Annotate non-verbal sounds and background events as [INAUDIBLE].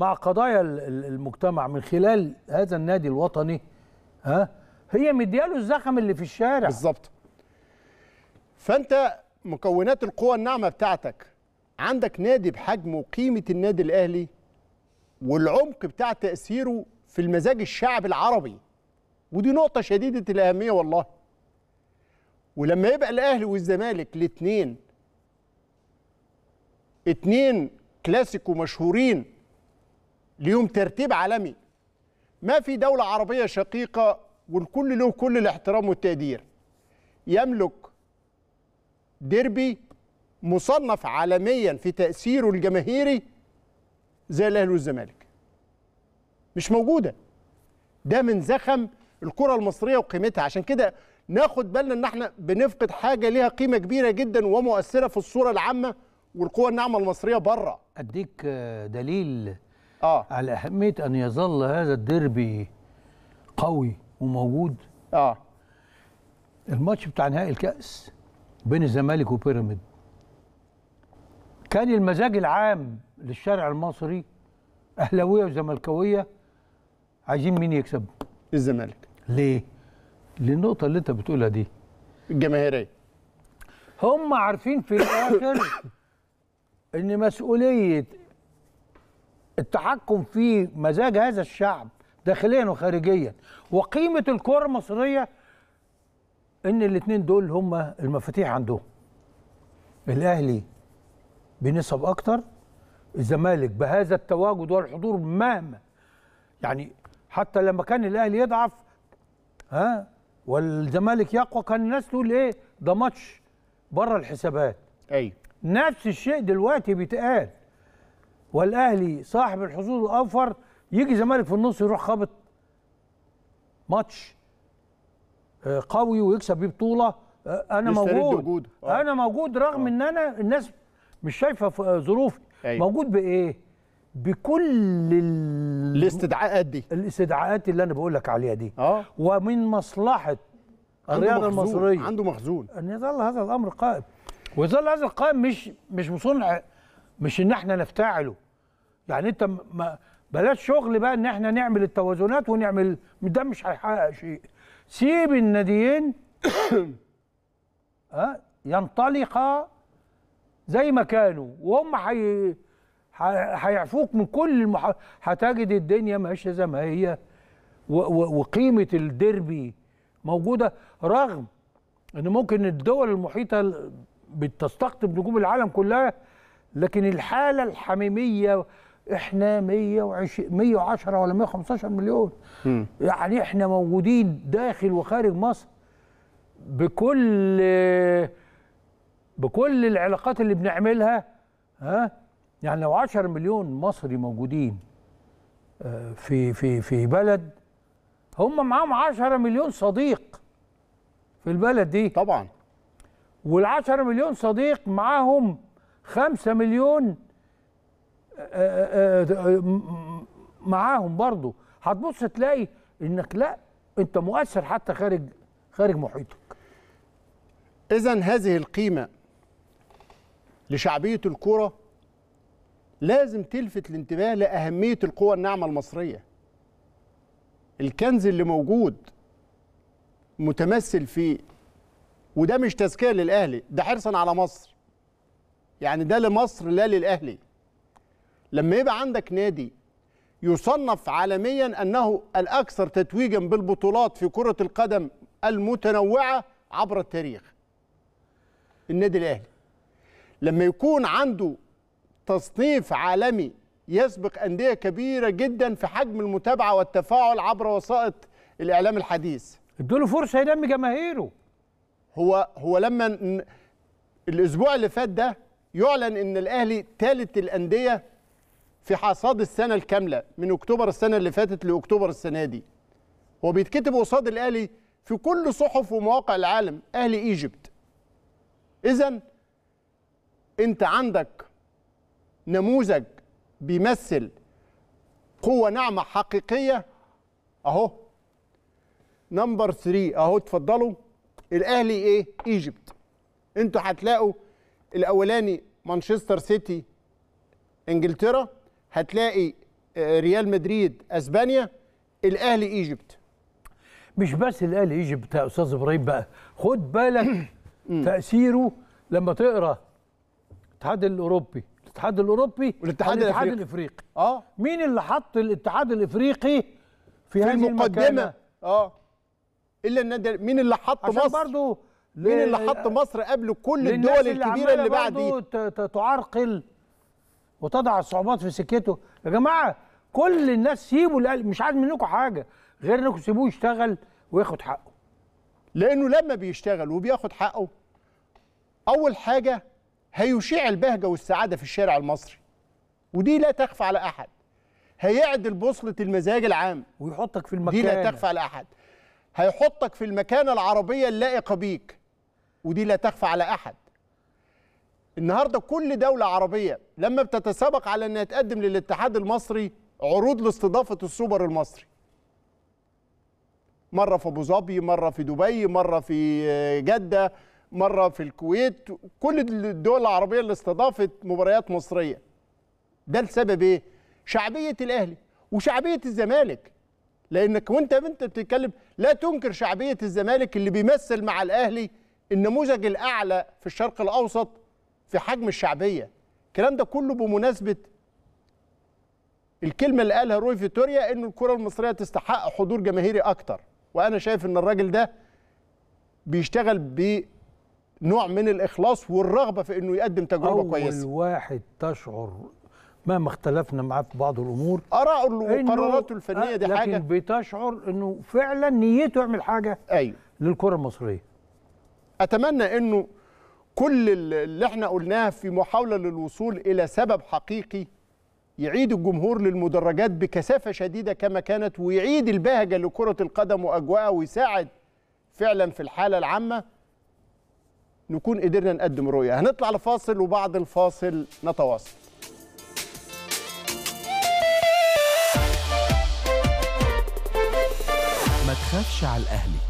مع قضايا المجتمع من خلال هذا النادي الوطني ها هي مدياله الزخم اللي في الشارع بالظبط فانت مكونات القوى الناعمه بتاعتك عندك نادي بحجم وقيمه النادي الاهلي والعمق بتاع تاثيره في المزاج الشعب العربي ودي نقطه شديده الاهميه والله ولما يبقى الاهلي والزمالك الاثنين اتنين كلاسيكو مشهورين ليهم ترتيب عالمي ما في دولة عربية شقيقة والكل له كل الاحترام والتقدير يملك ديربي مصنف عالميا في تأثيره الجماهيري زي الأهلي والزمالك مش موجودة ده من زخم الكرة المصرية وقيمتها عشان كده ناخد بالنا ان احنا بنفقد حاجة ليها قيمة كبيرة جدا ومؤثرة في الصورة العامة والقوة الناعمة المصرية بره أديك دليل آه. على اهميه ان يظل هذا الديربي قوي وموجود اه الماتش بتاع نهائي الكاس بين الزمالك وبيراميد كان المزاج العام للشارع المصري اهلاويه وزملكاويه عايزين مين يكسب الزمالك ليه للنقطه اللي انت بتقولها دي الجماهيريه هم عارفين في الاخر [COUGHS] ان مسؤوليه التحكم في مزاج هذا الشعب داخليا وخارجيا وقيمه الكره المصريه ان الاثنين دول هم المفاتيح عندهم الاهلي بنسب اكتر الزمالك بهذا التواجد والحضور مهما يعني حتى لما كان الاهلي يضعف ها والزمالك يقوى كان الناس تقول ايه ده ماتش بره الحسابات ايوه نفس الشيء دلوقتي بيتقال والاهلي صاحب الحظوظ الاوفر يجي زمالك في النص يروح خابط ماتش آه، قوي ويكسب بيه بطوله آه، انا موجود آه. انا موجود رغم آه. ان انا الناس مش شايفه آه، ظروفي أيوة. موجود بايه بكل ال... الاستدعاءات دي الاستدعاءات اللي انا بقول لك عليها دي اه ومن مصلحه الرياضه المصريه عنده مخزون ان يظل هذا الامر قائم ويظل هذا القائم مش مش بصنع مش ان احنا نفتعله يعني انت ما بلاش شغل بقى ان احنا نعمل التوازنات ونعمل ده مش هيحقق شيء سيب الناديين [COUGHS] ها آه، ينطلقا زي ما كانوا وهم حي... هيعفوك من كل المح... هتجد الدنيا ماشيه زي ما هي و... و... وقيمه الديربي موجوده رغم ان ممكن الدول المحيطه بتستقطب نجوم العالم كلها لكن الحاله الحميميه احنا 120 110 ولا 115 مليون م. يعني احنا موجودين داخل وخارج مصر بكل بكل العلاقات اللي بنعملها ها يعني لو 10 مليون مصري موجودين آه، في في في بلد هم معاهم 10 مليون صديق في البلد دي طبعا وال 10 مليون صديق معاهم خمسة مليون آه، آه، آه، معاهم برضه هتبص تلاقي انك لا انت مؤثر حتى خارج خارج محيطك اذا هذه القيمه لشعبيه الكره لازم تلفت الانتباه لاهميه القوى الناعمه المصريه الكنز اللي موجود متمثل فيه وده مش تزكيه للاهلي ده حرصا على مصر يعني ده لمصر لا للاهلي لما يبقى عندك نادي يصنف عالميا انه الاكثر تتويجا بالبطولات في كره القدم المتنوعه عبر التاريخ النادي الاهلي لما يكون عنده تصنيف عالمي يسبق انديه كبيره جدا في حجم المتابعه والتفاعل عبر وسائط الاعلام الحديث ادوا له فرصه يلم جماهيره هو هو لما الاسبوع اللي فات ده يعلن ان الاهلي ثالث الانديه في حصاد السنه الكامله من اكتوبر السنه اللي فاتت لاكتوبر السنه دي هو بيتكتب قصاد الاهلي في كل صحف ومواقع العالم اهلي ايجيبت اذا انت عندك نموذج بيمثل قوه ناعمه حقيقيه اهو نمبر 3 اهو اتفضلوا الاهلي ايه ايجيبت انتوا هتلاقوا الاولاني مانشستر سيتي انجلترا هتلاقي آه، ريال مدريد اسبانيا الاهلي ايجيبت مش بس الاهلي ايجيبت يا استاذ ابراهيم بقى خد بالك [COUGHS] تاثيره لما تقرا الاتحاد الاوروبي الاتحاد الاوروبي والاتحاد الاتحاد الافريقي اه مين اللي حط الاتحاد الافريقي في, في هذه المقدمه اه الا النادي مين اللي حط مصر برضه مين اللي آه، حط مصر قبل كل الدول الكبيره اللي, بعد دي تعرقل وتضع الصعوبات في سكته يا جماعه كل الناس سيبوا مش عايز منكم حاجه غير انكم سيبوه يشتغل وياخد حقه لانه لما بيشتغل وبياخد حقه اول حاجه هيشيع البهجه والسعاده في الشارع المصري ودي لا تخفى على احد هيعدل بوصله المزاج العام ويحطك في المكان دي لا تخفى على احد هيحطك في المكانه العربيه اللائقه بيك ودي لا تخفى على أحد النهاردة كل دولة عربية لما بتتسابق على أنها تقدم للاتحاد المصري عروض لاستضافة السوبر المصري مرة في أبو ظبي مرة في دبي مرة في آه، جدة مرة في الكويت كل الدول العربية اللي استضافت مباريات مصرية ده لسبب ايه؟ شعبية الأهلي وشعبية الزمالك لأنك وأنت أنت بتتكلم لا تنكر شعبية الزمالك اللي بيمثل مع الأهلي النموذج الاعلى في الشرق الاوسط في حجم الشعبيه الكلام ده كله بمناسبه الكلمه اللي قالها روي فيتوريا ان الكره المصريه تستحق حضور جماهيري اكتر وانا شايف ان الراجل ده بيشتغل بنوع من الاخلاص والرغبه في انه يقدم تجربه أول كويسه اول واحد تشعر مهما اختلفنا معاه في بعض الامور اراءه وقراراته الفنيه دي آه، لكن حاجه لكن بتشعر انه فعلا نيته يعمل حاجه ايوه للكره المصريه اتمنى انه كل اللي احنا قلناه في محاوله للوصول الى سبب حقيقي يعيد الجمهور للمدرجات بكثافه شديده كما كانت ويعيد البهجه لكره القدم واجواءها ويساعد فعلا في الحاله العامه نكون قدرنا نقدم رؤيه هنطلع لفاصل وبعد الفاصل نتواصل ما تخافش على الاهلي